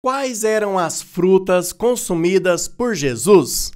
Quais eram as frutas consumidas por Jesus?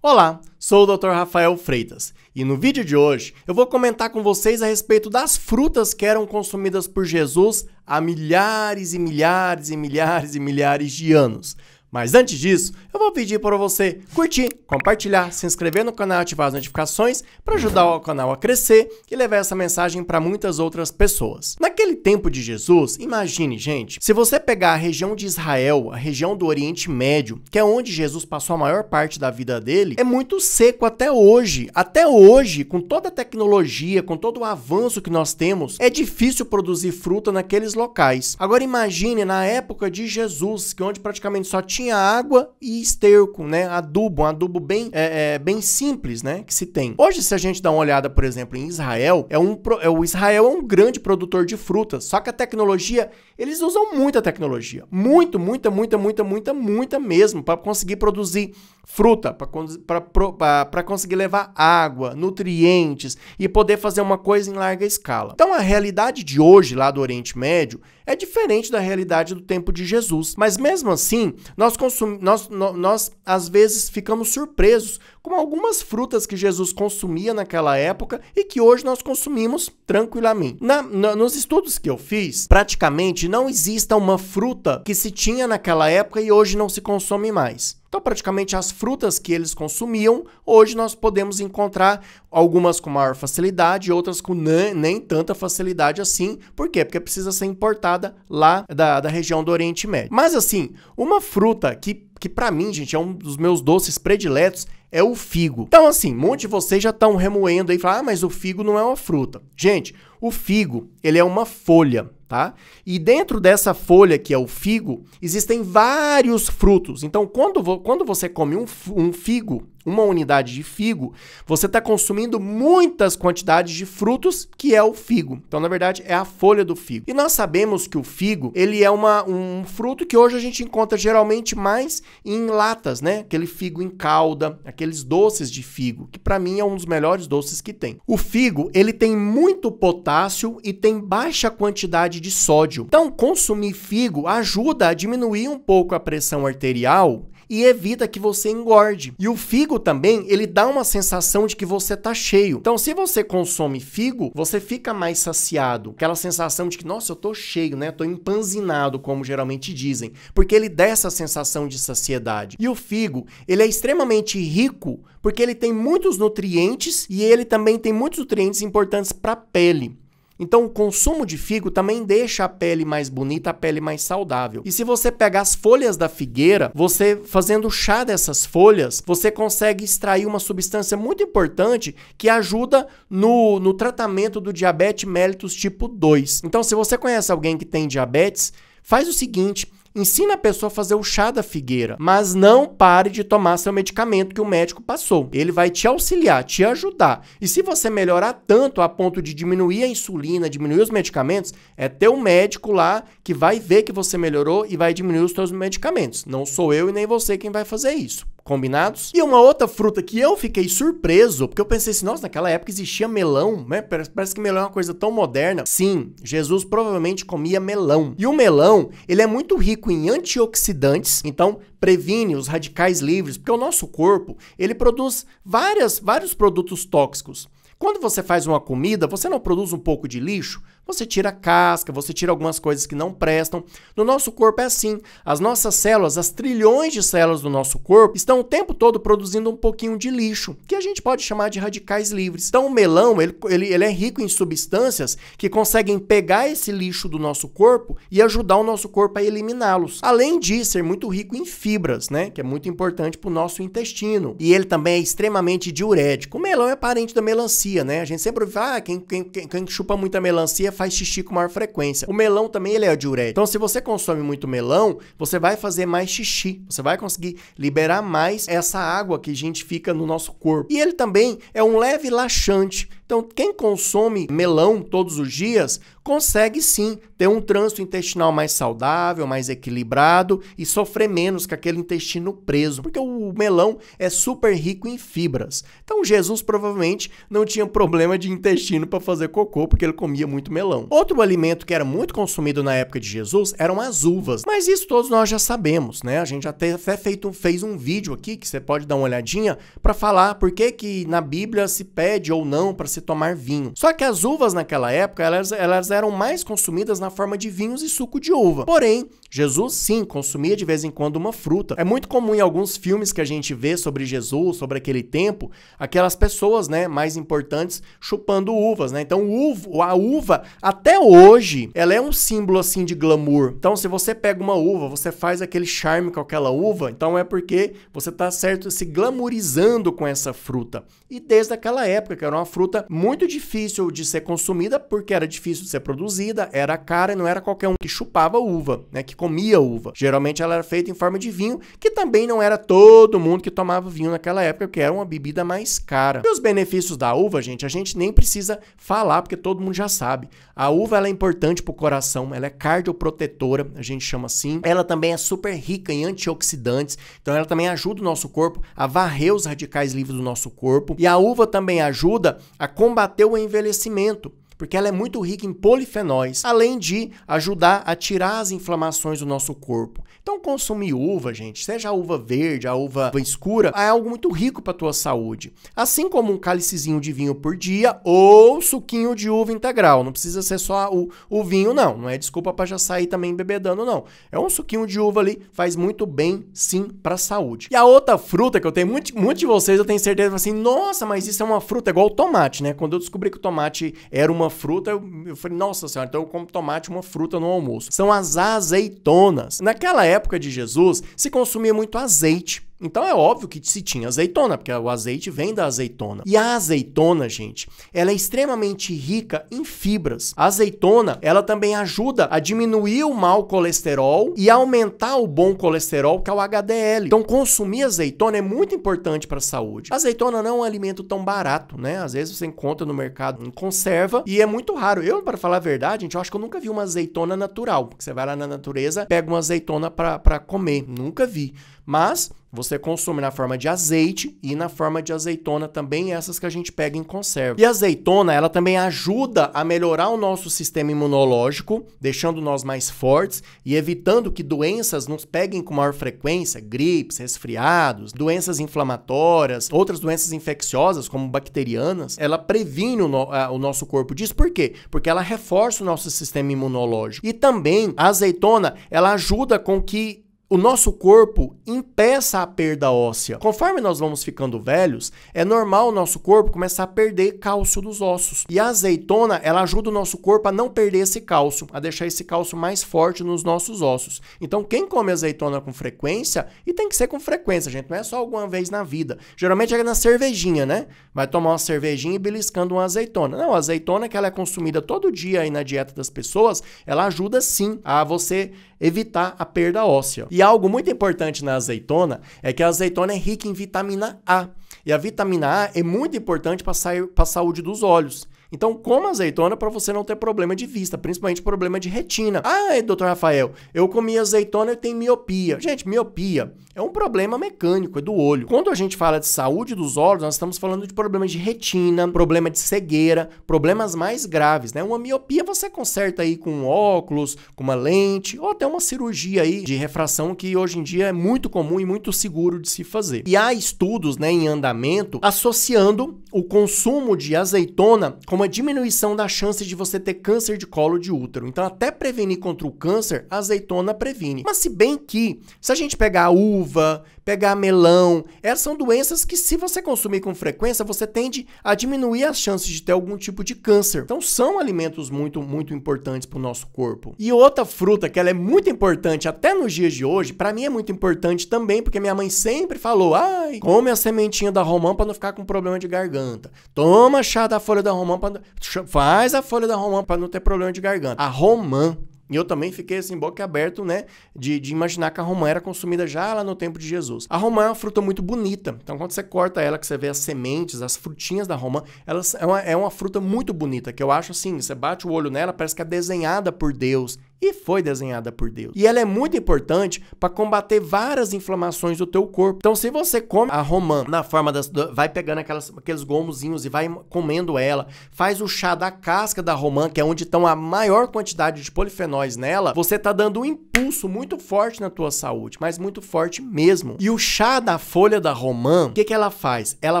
Olá, sou o Dr. Rafael Freitas e no vídeo de hoje eu vou comentar com vocês a respeito das frutas que eram consumidas por Jesus há milhares e milhares e milhares e milhares de anos. Mas antes disso, eu vou pedir para você curtir, compartilhar, se inscrever no canal e ativar as notificações para ajudar o canal a crescer e levar essa mensagem para muitas outras pessoas. Naquele tempo de Jesus, imagine, gente, se você pegar a região de Israel, a região do Oriente Médio, que é onde Jesus passou a maior parte da vida dele, é muito seco até hoje. Até hoje, com toda a tecnologia, com todo o avanço que nós temos, é difícil produzir fruta naqueles locais. Agora imagine na época de Jesus, que onde praticamente só tinha tinha água e esterco, né? Adubo, um adubo bem, é, é, bem simples, né? Que se tem. Hoje, se a gente dá uma olhada, por exemplo, em Israel, é um, é, o Israel é um grande produtor de frutas, só que a tecnologia, eles usam muita tecnologia. Muito, muita, muita, muita, muita, muita mesmo, para conseguir produzir fruta, para conseguir levar água, nutrientes e poder fazer uma coisa em larga escala. Então, a realidade de hoje lá do Oriente Médio é diferente da realidade do tempo de Jesus. Mas mesmo assim, nós nós, consum... nós, nós às vezes ficamos surpresos com algumas frutas que Jesus consumia naquela época e que hoje nós consumimos tranquilamente. Na, na, nos estudos que eu fiz, praticamente não existe uma fruta que se tinha naquela época e hoje não se consome mais. Então, praticamente as frutas que eles consumiam, hoje nós podemos encontrar algumas com maior facilidade, outras com nem, tanta facilidade assim. Por quê? Porque precisa ser importada lá da, da região do Oriente Médio. Mas assim, uma fruta que, que para mim, gente, é um dos meus doces prediletos, é o figo. Então, assim, um monte de vocês já estão remoendo aí, falando, ah, mas o figo não é uma fruta. Gente, o figo, ele é uma folha, tá? E dentro dessa folha, que é o figo, existem vários frutos. Então, quando, vo quando você come um, um figo, uma unidade de figo, você está consumindo muitas quantidades de frutos, que é o figo. Então, na verdade, é a folha do figo. E nós sabemos que o figo, ele é uma, um fruto que hoje a gente encontra geralmente mais em latas, né? Aquele figo em calda, aqueles doces de figo, que para mim é um dos melhores doces que tem. O figo, ele tem muito potássio e tem baixa quantidade de sódio. Então, consumir figo ajuda a diminuir um pouco a pressão arterial e evita que você engorde. E o figo também, ele dá uma sensação de que você tá cheio. Então, se você consome figo, você fica mais saciado. Aquela sensação de que, nossa, eu tô cheio, né? Tô empanzinado, como geralmente dizem. Porque ele dá essa sensação de saciedade. E o figo, ele é extremamente rico porque ele tem muitos nutrientes e ele também tem muitos nutrientes importantes para a pele. Então, o consumo de figo também deixa a pele mais bonita, a pele mais saudável. E se você pegar as folhas da figueira, você fazendo chá dessas folhas, você consegue extrair uma substância muito importante que ajuda no, no tratamento do diabetes mellitus tipo 2. Então, se você conhece alguém que tem diabetes, faz o seguinte, Ensina a pessoa a fazer o chá da figueira, mas não pare de tomar seu medicamento que o médico passou. Ele vai te auxiliar, te ajudar. E se você melhorar tanto a ponto de diminuir a insulina, diminuir os medicamentos, é teu médico lá que vai ver que você melhorou e vai diminuir os seus medicamentos. Não sou eu e nem você quem vai fazer isso. Combinados? E uma outra fruta que eu fiquei surpreso, porque eu pensei assim, nossa, naquela época existia melão, né? Parece que melão é uma coisa tão moderna. Sim, Jesus provavelmente comia melão. E o melão, ele é muito rico rico em antioxidantes, então previne os radicais livres, porque o nosso corpo, ele produz várias, vários produtos tóxicos. Quando você faz uma comida, você não produz um pouco de lixo? Você tira a casca, você tira algumas coisas que não prestam. No nosso corpo é assim. As nossas células, as trilhões de células do nosso corpo, estão o tempo todo produzindo um pouquinho de lixo, que a gente pode chamar de radicais livres. Então o melão, ele, ele, ele é rico em substâncias que conseguem pegar esse lixo do nosso corpo e ajudar o nosso corpo a eliminá-los. Além de ser muito rico em fibras, né? Que é muito importante para o nosso intestino. E ele também é extremamente diurético. O melão é parente da melancia, né? A gente sempre fala, ah, quem, quem, quem chupa muita melancia faz xixi com maior frequência. O melão também ele é diurético. Então, se você consome muito melão, você vai fazer mais xixi. Você vai conseguir liberar mais essa água que a gente fica no nosso corpo. E ele também é um leve laxante. Então, quem consome melão todos os dias consegue sim ter um trânsito intestinal mais saudável, mais equilibrado e sofrer menos com aquele intestino preso, porque o melão é super rico em fibras. Então, Jesus provavelmente não tinha problema de intestino para fazer cocô, porque ele comia muito melão. Outro alimento que era muito consumido na época de Jesus eram as uvas, mas isso todos nós já sabemos, né? A gente até, até feito, fez um vídeo aqui que você pode dar uma olhadinha para falar por que, que na Bíblia se pede ou não para se se tomar vinho. Só que as uvas naquela época, elas, elas eram mais consumidas na forma de vinhos e suco de uva. Porém, Jesus sim consumia de vez em quando uma fruta. É muito comum em alguns filmes que a gente vê sobre Jesus, sobre aquele tempo, aquelas pessoas, né, mais importantes chupando uvas, né? Então, uvo, a uva até hoje, ela é um símbolo assim de glamour. Então, se você pega uma uva, você faz aquele charme com aquela uva, então é porque você tá certo se glamourizando com essa fruta. E desde aquela época, que era uma fruta muito difícil de ser consumida, porque era difícil de ser produzida, era cara e não era qualquer um que chupava uva, né? Que comia uva. Geralmente ela era feita em forma de vinho, que também não era todo mundo que tomava vinho naquela época, que era uma bebida mais cara. E os benefícios da uva, gente, a gente nem precisa falar, porque todo mundo já sabe. A uva ela é importante para o coração, ela é cardioprotetora, a gente chama assim. Ela também é super rica em antioxidantes, então ela também ajuda o nosso corpo a varrer os radicais livres do nosso corpo. E a uva também ajuda a combater o envelhecimento porque ela é muito rica em polifenóis, além de ajudar a tirar as inflamações do nosso corpo. Então, consumir uva, gente, seja a uva verde, a uva escura, é algo muito rico para tua saúde. Assim como um cálicezinho de vinho por dia ou suquinho de uva integral. Não precisa ser só o, o vinho, não. Não é desculpa para já sair também bebedando, não. É um suquinho de uva ali, faz muito bem, sim, para a saúde. E a outra fruta que eu tenho, muitos muito de vocês eu tenho certeza, assim, nossa, mas isso é uma fruta, igual o tomate, né? Quando eu descobri que o tomate era uma uma fruta, eu, eu falei, nossa senhora, então eu como tomate uma fruta no almoço. São as azeitonas. Naquela época de Jesus, se consumia muito azeite. Então é óbvio que se tinha azeitona, porque o azeite vem da azeitona. E a azeitona, gente, ela é extremamente rica em fibras. A azeitona, ela também ajuda a diminuir o mau colesterol e aumentar o bom colesterol, que é o HDL. Então consumir azeitona é muito importante para a saúde. A azeitona não é um alimento tão barato, né? Às vezes você encontra no mercado em conserva e é muito raro. Eu, para falar a verdade, gente, eu acho que eu nunca vi uma azeitona natural. Porque você vai lá na natureza, pega uma azeitona para comer. Nunca vi. Mas você consome na forma de azeite e na forma de azeitona também, essas que a gente pega em conserva. E a azeitona, ela também ajuda a melhorar o nosso sistema imunológico, deixando nós mais fortes e evitando que doenças nos peguem com maior frequência, gripes, resfriados, doenças inflamatórias, outras doenças infecciosas, como bacterianas. Ela previne o, no, a, o nosso corpo disso. Por quê? Porque ela reforça o nosso sistema imunológico. E também a azeitona, ela ajuda com que o nosso corpo impeça a perda óssea. Conforme nós vamos ficando velhos, é normal o nosso corpo começar a perder cálcio dos ossos. E a azeitona, ela ajuda o nosso corpo a não perder esse cálcio, a deixar esse cálcio mais forte nos nossos ossos. Então, quem come azeitona com frequência, e tem que ser com frequência, gente, não é só alguma vez na vida. Geralmente é na cervejinha, né? Vai tomar uma cervejinha e beliscando uma azeitona. Não, a azeitona que ela é consumida todo dia aí na dieta das pessoas, ela ajuda sim a você evitar a perda óssea. E algo muito importante na azeitona é que a azeitona é rica em vitamina A. E a vitamina A é muito importante para a saúde dos olhos. Então, coma azeitona para você não ter problema de vista, principalmente problema de retina. Ah, doutor Rafael, eu comi azeitona e tenho miopia. Gente, miopia é um problema mecânico, é do olho. Quando a gente fala de saúde dos olhos, nós estamos falando de problemas de retina, problema de cegueira, problemas mais graves, né? Uma miopia você conserta aí com um óculos, com uma lente ou até uma cirurgia aí de refração que hoje em dia é muito comum e muito seguro de se fazer. E há estudos, né, em andamento associando o consumo de azeitona com uma diminuição da chance de você ter câncer de colo de útero. Então, até prevenir contra o câncer, a azeitona previne. Mas se bem que, se a gente pegar a uva, pegar melão, essas é, são doenças que se você consumir com frequência, você tende a diminuir as chances de ter algum tipo de câncer. Então, são alimentos muito, muito importantes para o nosso corpo. E outra fruta que ela é muito importante até nos dias de hoje, para mim é muito importante também, porque minha mãe sempre falou, ai, come a sementinha da romã para não ficar com problema de garganta. Toma chá da folha da romã para quando. Faz a folha da romã para não ter problema de garganta. A romã. E eu também fiquei assim, boca aberto, né? De, de imaginar que a romã era consumida já lá no tempo de Jesus. A romã é uma fruta muito bonita. Então, quando você corta ela, que você vê as sementes, as frutinhas da romã, ela é uma, é uma fruta muito bonita, que eu acho assim, você bate o olho nela, parece que é desenhada por Deus e foi desenhada por Deus. E ela é muito importante para combater várias inflamações do teu corpo. Então, se você come a romã na forma das. vai pegando aquelas, aqueles gomozinhos e vai comendo ela, faz o chá da casca da romã, que é onde estão a maior quantidade de polifenóis nela, você tá dando um impulso muito forte na tua saúde, mas muito forte mesmo. E o chá da folha da romã, o que, que ela faz? Ela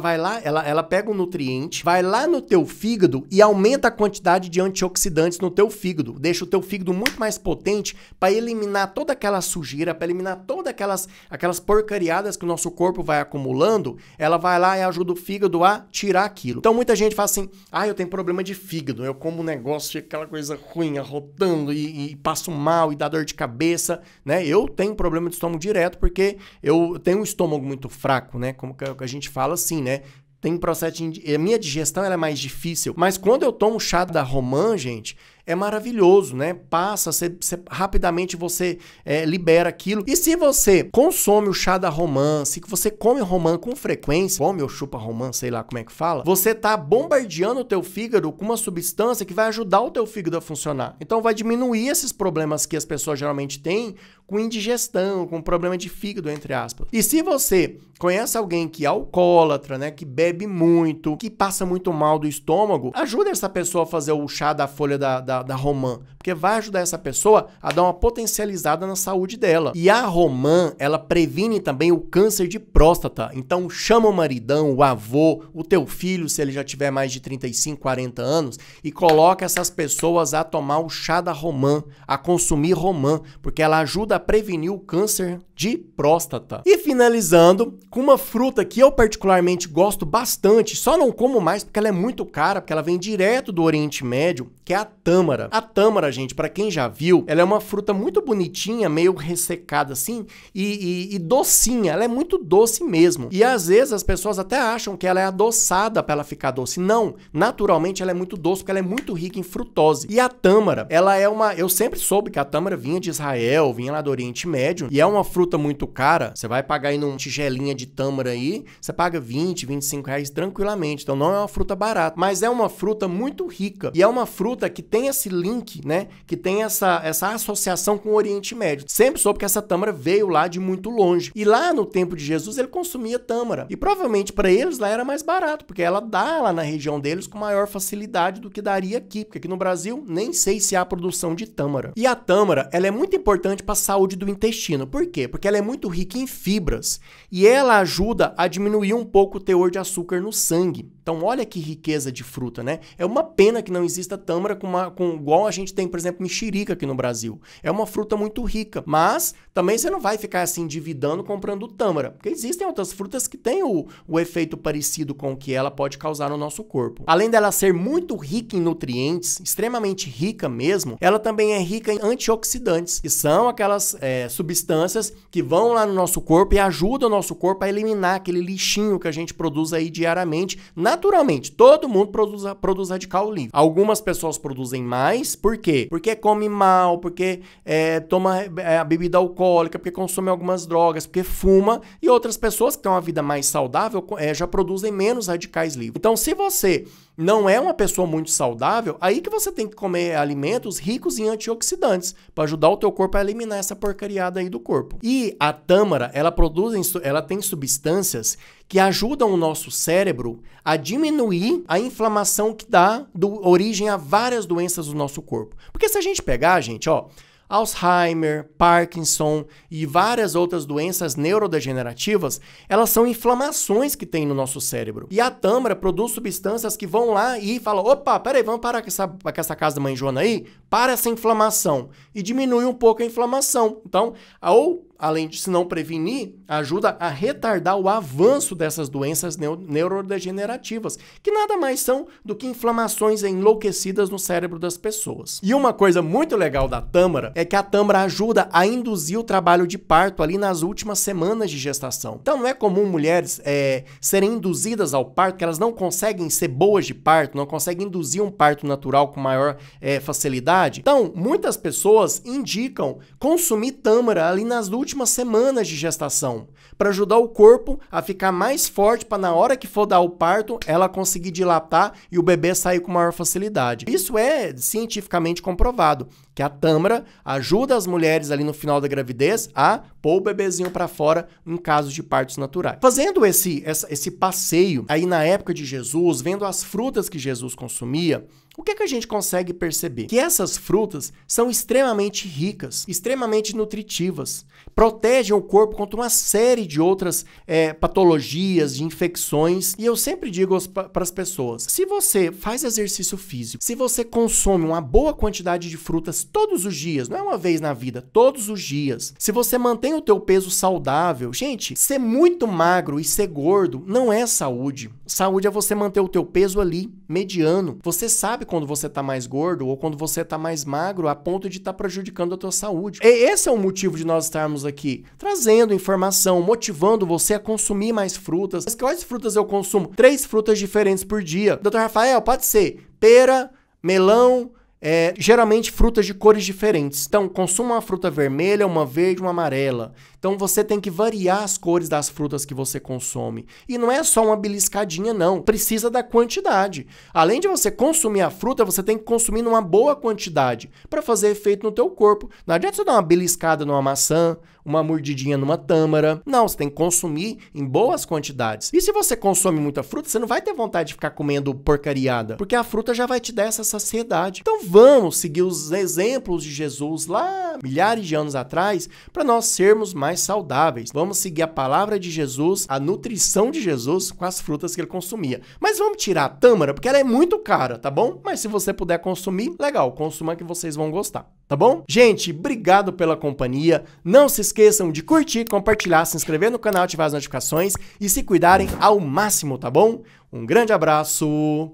vai lá, ela, ela pega um nutriente, vai lá no teu fígado e aumenta a quantidade de antioxidantes no teu fígado, deixa o teu fígado muito mais mais potente para eliminar toda aquela sujeira, para eliminar todas aquelas, aquelas porcariadas que o nosso corpo vai acumulando, ela vai lá e ajuda o fígado a tirar aquilo. Então muita gente fala assim: ah, eu tenho problema de fígado, eu como um negócio, aquela coisa ruim, arrotando e, e passo mal e dá dor de cabeça, né? Eu tenho problema de estômago direto porque eu tenho um estômago muito fraco, né? Como que a gente fala assim, né? tem processo de... A minha digestão é mais difícil, mas quando eu tomo chá da romã, gente, é maravilhoso, né? Passa, você, rapidamente você é, libera aquilo. E se você consome o chá da romã, se você come romã com frequência, come ou chupa romã, sei lá como é que fala, você tá bombardeando o teu fígado com uma substância que vai ajudar o teu fígado a funcionar. Então vai diminuir esses problemas que as pessoas geralmente têm com indigestão, com problema de fígado, entre aspas. E se você conhece alguém que é alcoólatra, né, que bebe muito, que passa muito mal do estômago, ajuda essa pessoa a fazer o chá da folha da, da da, Romã porque vai ajudar essa pessoa a dar uma potencializada na saúde dela. E a romã, ela previne também o câncer de próstata. Então chama o maridão, o avô, o teu filho, se ele já tiver mais de 35, 40 anos, e coloca essas pessoas a tomar o chá da romã, a consumir romã, porque ela ajuda a prevenir o câncer de próstata. E finalizando, com uma fruta que eu particularmente gosto bastante, só não como mais porque ela é muito cara, porque ela vem direto do Oriente Médio, que é a tâmara. A tâmara, gente, para quem já viu, ela é uma fruta muito bonitinha, meio ressecada assim, e, e, e, docinha. Ela é muito doce mesmo. E às vezes as pessoas até acham que ela é adoçada para ela ficar doce. Não, naturalmente ela é muito doce porque ela é muito rica em frutose. E a tâmara, ela é uma. Eu sempre soube que a tâmara vinha de Israel, vinha lá do Oriente Médio, e é uma fruta muito cara. Você vai pagar aí num tigelinha de tâmara aí, você paga 20, 25 reais tranquilamente. Então não é uma fruta barata, mas é uma fruta muito rica. E é uma fruta que tem esse link, né? né? Que tem essa, essa associação com o Oriente Médio. Sempre soube que essa tâmara veio lá de muito longe. E lá no tempo de Jesus ele consumia tâmara. E provavelmente para eles lá era mais barato, porque ela dá lá na região deles com maior facilidade do que daria aqui, porque aqui no Brasil nem sei se há produção de tâmara. E a tâmara, ela é muito importante para a saúde do intestino. Por quê? Porque ela é muito rica em fibras e ela ajuda a diminuir um pouco o teor de açúcar no sangue. Então olha que riqueza de fruta, né? É uma pena que não exista tâmara com, uma, com igual a gente tem por exemplo, mexerica aqui no Brasil. É uma fruta muito rica, mas também você não vai ficar se endividando comprando tâmara, porque existem outras frutas que têm o, o efeito parecido com o que ela pode causar no nosso corpo. Além dela ser muito rica em nutrientes, extremamente rica mesmo, ela também é rica em antioxidantes, que são aquelas é, substâncias que vão lá no nosso corpo e ajudam o nosso corpo a eliminar aquele lixinho que a gente produz aí diariamente, naturalmente. Todo mundo produz, produz radical livre. Algumas pessoas produzem mais, por quê? Porque come mal, porque é, toma é, bebida alcoólica, porque consome algumas drogas, porque fuma. E outras pessoas que têm uma vida mais saudável é, já produzem menos radicais livres. Então, se você não é uma pessoa muito saudável, aí que você tem que comer alimentos ricos em antioxidantes para ajudar o teu corpo a eliminar essa porcariada aí do corpo. E a tâmara, ela produz, ela tem substâncias que ajudam o nosso cérebro a diminuir a inflamação que dá do, origem a várias doenças do nosso corpo. Porque se a gente pegar, gente, ó, Alzheimer, Parkinson e várias outras doenças neurodegenerativas, elas são inflamações que tem no nosso cérebro. E a tâmara produz substâncias que vão lá e falam: opa, peraí, vamos parar com essa, com essa casa da mãe Joana aí? Para essa inflamação. E diminui um pouco a inflamação. Então, ou além de se não prevenir, ajuda a retardar o avanço dessas doenças neurodegenerativas, que nada mais são do que inflamações enlouquecidas no cérebro das pessoas. E uma coisa muito legal da tâmara é que a tâmara ajuda a induzir o trabalho de parto ali nas últimas semanas de gestação. Então não é comum mulheres é, serem induzidas ao parto, que elas não conseguem ser boas de parto, não conseguem induzir um parto natural com maior é, facilidade. Então muitas pessoas indicam consumir tâmara ali nas últimas últimas semanas de gestação, para ajudar o corpo a ficar mais forte para na hora que for dar o parto, ela conseguir dilatar e o bebê sair com maior facilidade. Isso é cientificamente comprovado, que a tâmara ajuda as mulheres ali no final da gravidez a pôr o bebezinho para fora em casos de partos naturais. Fazendo esse, essa, esse passeio aí na época de Jesus, vendo as frutas que Jesus consumia, o que, é que a gente consegue perceber? Que essas frutas são extremamente ricas, extremamente nutritivas, protegem o corpo contra uma série de outras é, patologias, de infecções. E eu sempre digo para as pessoas: se você faz exercício físico, se você consome uma boa quantidade de frutas todos os dias, não é uma vez na vida, todos os dias, se você mantém o teu peso saudável, gente, ser muito magro e ser gordo não é saúde. Saúde é você manter o teu peso ali, mediano. Você sabe quando você está mais gordo ou quando você está mais magro a ponto de estar tá prejudicando a tua saúde. E esse é o motivo de nós estarmos aqui, trazendo informação, motivando você a consumir mais frutas. Mas quais frutas eu consumo? Três frutas diferentes por dia. Dr. Rafael, pode ser pera, melão, é, geralmente frutas de cores diferentes. Então, consuma uma fruta vermelha, uma verde, uma amarela. Então, você tem que variar as cores das frutas que você consome. E não é só uma beliscadinha, não. Precisa da quantidade. Além de você consumir a fruta, você tem que consumir numa boa quantidade para fazer efeito no teu corpo. Não adianta você dar uma beliscada numa maçã, uma mordidinha numa tâmara. Não, você tem que consumir em boas quantidades. E se você consome muita fruta, você não vai ter vontade de ficar comendo porcariada, porque a fruta já vai te dar essa saciedade. Então vamos seguir os exemplos de Jesus lá milhares de anos atrás para nós sermos mais saudáveis. Vamos seguir a palavra de Jesus, a nutrição de Jesus com as frutas que ele consumia. Mas vamos tirar a tâmara, porque ela é muito cara, tá bom? Mas se você puder consumir, legal, consuma que vocês vão gostar, tá bom? Gente, obrigado pela companhia. Não se esqueça esqueçam de curtir, compartilhar, se inscrever no canal, ativar as notificações e se cuidarem ao máximo, tá bom? Um grande abraço,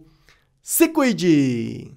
se cuide!